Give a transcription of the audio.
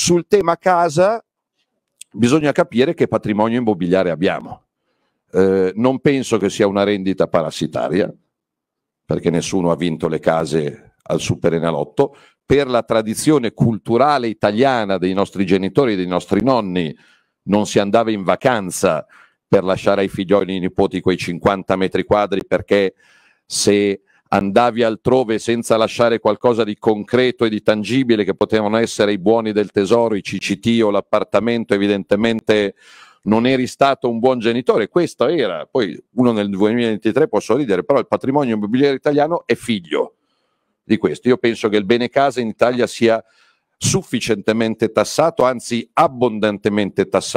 Sul tema casa bisogna capire che patrimonio immobiliare abbiamo. Eh, non penso che sia una rendita parassitaria, perché nessuno ha vinto le case al Superenalotto. Per la tradizione culturale italiana dei nostri genitori e dei nostri nonni non si andava in vacanza per lasciare ai figlioli e ai nipoti quei 50 metri quadri perché se andavi altrove senza lasciare qualcosa di concreto e di tangibile che potevano essere i buoni del tesoro, i CCT o l'appartamento, evidentemente non eri stato un buon genitore. Questo era, poi uno nel 2023 può sorridere, però il patrimonio immobiliare italiano è figlio di questo. Io penso che il bene casa in Italia sia sufficientemente tassato, anzi abbondantemente tassato.